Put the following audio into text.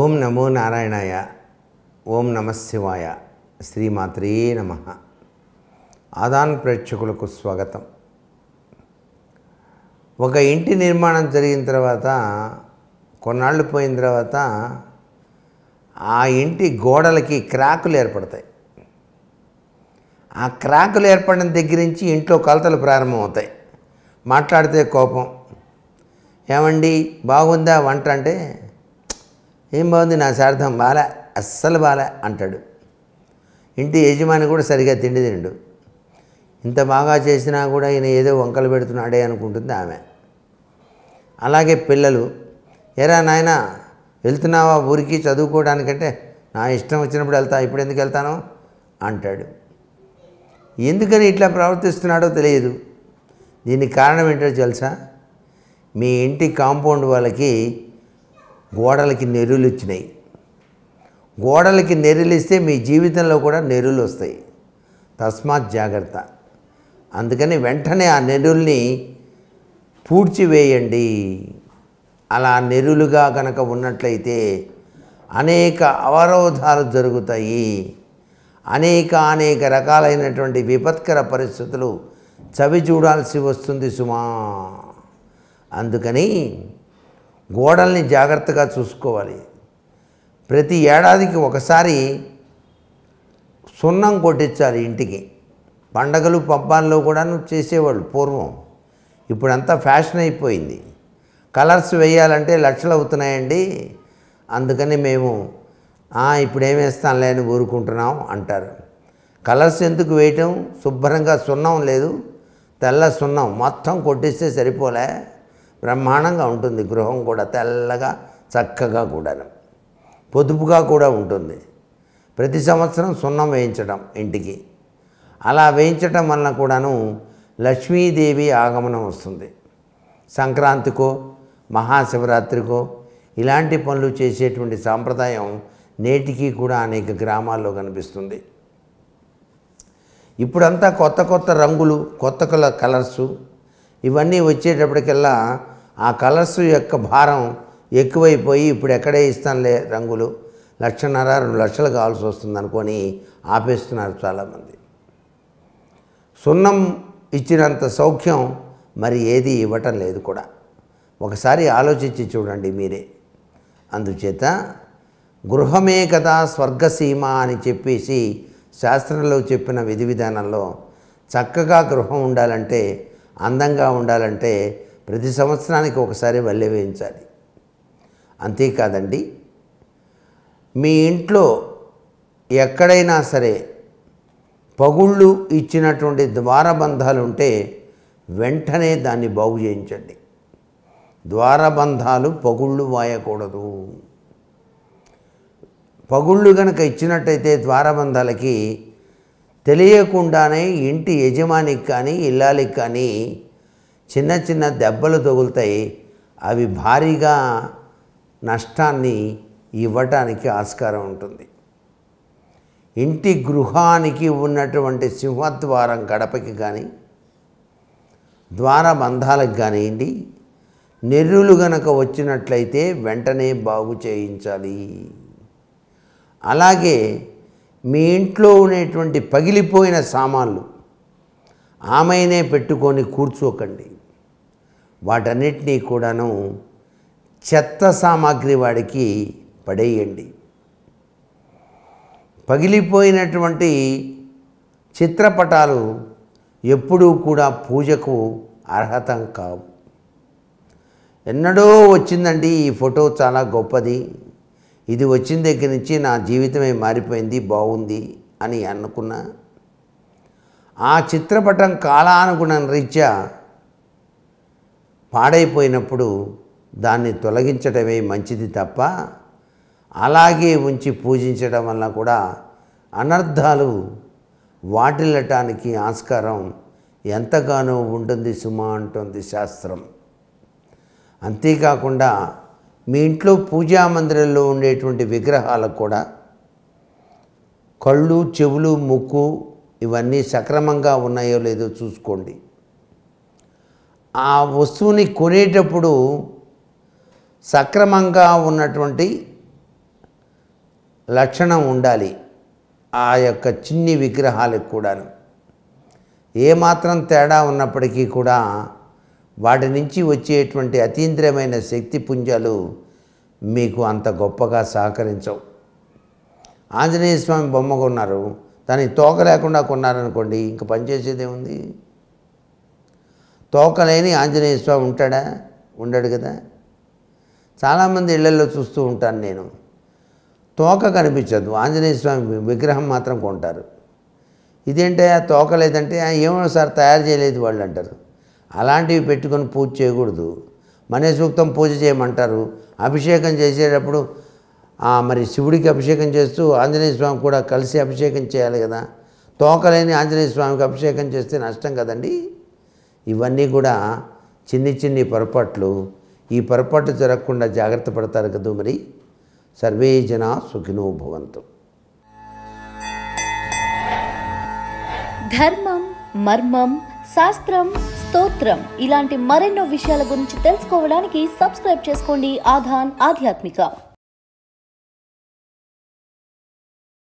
ఓం నమో నారాయణాయ ఓం నమశివాయ శ్రీమాత్రే నమ ఆదాన్ ప్రేక్షకులకు స్వాగతం ఒక ఇంటి నిర్మాణం జరిగిన తర్వాత కొన్నాళ్ళు పోయిన తర్వాత ఆ ఇంటి గోడలకి క్రాకులు ఏర్పడతాయి ఆ క్రాకులు ఏర్పడిన దగ్గర నుంచి ఇంట్లో కలతలు ప్రారంభమవుతాయి మాట్లాడితే కోపం ఏమండి బాగుందా వంట అంటే ఏం బాగుంది నా సార్థం బాలే అస్సలు బాలే అంటాడు ఇంటి యజమాని కూడా సరిగా తిండి తిండు ఇంత బాగా చేసినా కూడా ఈయన ఏదో వంకలు పెడుతున్నాడే అనుకుంటుంది ఆమె అలాగే పిల్లలు ఎరా నాయన వెళ్తున్నావా ఊరికి చదువుకోవడానికంటే నా ఇష్టం వచ్చినప్పుడు వెళ్తా ఇప్పుడు ఎందుకు వెళ్తాను అంటాడు ఎందుకని ఇట్లా ప్రవర్తిస్తున్నాడో తెలియదు దీనికి కారణం ఏంటో తెలుసా మీ ఇంటి కాంపౌండ్ వాళ్ళకి గోడలకి నెరులు వచ్చినాయి గోడలకి నెరులు ఇస్తే మీ జీవితంలో కూడా నెరులు వస్తాయి తస్మాత్ జాగ్రత్త అందుకని వెంటనే ఆ నెరుల్ని పూడ్చివేయండి అలా నెరులుగా కనుక ఉన్నట్లయితే అనేక అవరోధాలు జరుగుతాయి అనేక అనేక రకాలైనటువంటి విపత్కర పరిస్థితులు చవి చూడాల్సి వస్తుంది సుమా అందుకని గోడల్ని జాగ్రత్తగా చూసుకోవాలి ప్రతి ఏడాదికి ఒకసారి సున్నం కొట్టించాలి ఇంటికి పండగలు పబ్బాల్లో కూడా చేసేవాళ్ళు పూర్వం ఇప్పుడంతా ఫ్యాషన్ అయిపోయింది కలర్స్ వేయాలంటే లక్షలు అవుతున్నాయండి అందుకని మేము ఇప్పుడు ఏమేస్తానులే అని ఊరుకుంటున్నాం అంటారు కలర్స్ ఎందుకు వేయటం శుభ్రంగా సున్నం లేదు తెల్ల సున్నం మొత్తం కొట్టిస్తే సరిపోలే బ్రహ్మాండంగా ఉంటుంది గృహం కూడా తెల్లగా చక్కగా కూడాను పొదుపుగా కూడా ఉంటుంది ప్రతి సంవత్సరం సున్నం వేయించడం ఇంటికి అలా వేయించటం వలన కూడాను లక్ష్మీదేవి ఆగమనం వస్తుంది సంక్రాంతికో మహాశివరాత్రికో ఇలాంటి పనులు చేసేటువంటి సాంప్రదాయం నేటికి కూడా అనేక గ్రామాల్లో కనిపిస్తుంది ఇప్పుడంతా కొత్త కొత్త రంగులు కొత్త కలర్సు ఇవన్నీ వచ్చేటప్పటికల్లా ఆ కలర్స్ యొక్క భారం ఎక్కువైపోయి ఇప్పుడు ఎక్కడే ఇస్తానులే రంగులు లక్షన్నర రెండు లక్షలు కావాల్సి వస్తుంది అనుకొని ఆపేస్తున్నారు చాలామంది సున్నం ఇచ్చినంత సౌఖ్యం మరి ఏది ఇవ్వటం లేదు కూడా ఒకసారి ఆలోచించి చూడండి మీరే అందుచేత గృహమే కదా స్వర్గసీమ అని చెప్పేసి శాస్త్రంలో చెప్పిన విధి విధానంలో చక్కగా గృహం ఉండాలంటే అందంగా ఉండాలంటే ప్రతి సంవత్సరానికి ఒకసారి వల్లె వేయించాలి అంతేకాదండి మీ ఇంట్లో ఎక్కడైనా సరే పగుళ్ళు ఇచ్చినటువంటి ద్వారబంధాలు ఉంటే వెంటనే దాన్ని బాగు చేయించండి ద్వారబంధాలు పగుళ్ళు వాయకూడదు పగుళ్ళు కనుక ఇచ్చినట్టయితే ద్వారబంధాలకి తెలియకుండానే ఇంటి యజమానికి కానీ ఇల్లాలికి కానీ చిన్న చిన్న దెబ్బలు తగులుతాయి అవి భారీగా నష్టాన్ని ఇవ్వటానికి ఆస్కారం ఉంటుంది ఇంటి గృహానికి ఉన్నటువంటి సింహద్వారం గడపకి కానీ ద్వారబంధాలకు కానివ్వండి నెర్రులు గనక వచ్చినట్లయితే వెంటనే బాగు చేయించాలి అలాగే మీ ఇంట్లో ఉండేటువంటి పగిలిపోయిన సామాన్లు ఆమెనే పెట్టుకొని కూర్చోకండి వాటన్నిటినీ కూడాను చెత్త సామాగ్రి వాడికి పడేయండి పగిలిపోయినటువంటి చిత్రపటాలు ఎప్పుడూ కూడా పూజకు అర్హతం కావు ఎన్నడో వచ్చిందండి ఈ ఫోటో చాలా గొప్పది ఇది వచ్చిన దగ్గర నుంచి నా జీవితమే మారిపోయింది బాగుంది అని అనుకున్నా ఆ చిత్రపటం కాలానుగుణం రీత్యా పాడైపోయినప్పుడు దాన్ని తొలగించడమే మంచిది తప్ప అలాగే ఉంచి పూజించడం వల్ల కూడా అనర్థాలు వాటిల్లటానికి ఆస్కారం ఎంతగానో ఉంటుంది సుమా అంటుంది శాస్త్రం అంతేకాకుండా మీ ఇంట్లో పూజా మందిరంలో ఉండేటువంటి విగ్రహాలకు కూడా కళ్ళు చెవులు ముక్కు ఇవన్నీ సక్రమంగా ఉన్నాయో లేదో చూసుకోండి ఆ వస్తువుని కొనేటప్పుడు సక్రమంగా ఉన్నటువంటి లక్షణం ఉండాలి ఆ యొక్క చిన్ని విగ్రహాలకు కూడాను ఏమాత్రం తేడా ఉన్నప్పటికీ కూడా వాటి నుంచి వచ్చేటువంటి అతీంద్రమైన శక్తి పుంజాలు మీకు అంత గొప్పగా సహకరించవు ఆంజనేయ స్వామి బొమ్మ కొన్నారు దానికి తోక లేకుండా కొన్నారనుకోండి ఇంక పనిచేసేదేముంది తోకలేని ఆంజనేయ స్వామి ఉంటాడా ఉండడు కదా చాలామంది ఇళ్లలో చూస్తూ ఉంటాను నేను తోక కనిపించదు ఆంజనేయ స్వామి విగ్రహం మాత్రం కొంటారు ఇదేంటే ఆ తోక లేదంటే ఏమో సార్ తయారు చేయలేదు వాళ్ళు అంటారు అలాంటివి పెట్టుకొని పూజ చేయకూడదు మనే సూక్తం పూజ చేయమంటారు అభిషేకం చేసేటప్పుడు మరి శివుడికి అభిషేకం చేస్తూ ఆంజనేయ స్వామి కూడా కలిసి అభిషేకం చేయాలి కదా తోకలేని ఆంజనేయ స్వామికి అభిషేకం చేస్తే నష్టం కదండీ ఇవన్నీ కూడా చిన్ని చిన్ని పొరపాట్లు ఈ పొరపాట్లు జరగకుండా జాగ్రత్త పడతారు కదా మరి సర్వే జన సుఖినో భవంతు ధర్మం మర్మం శాస్త్రం స్తోత్రం ఇలాంటి మరెన్నో విషయాల గురించి తెలుసుకోవడానికి సబ్స్క్రైబ్ చేసుకోండి ఆధాన్ ఆధ్యాత్మిక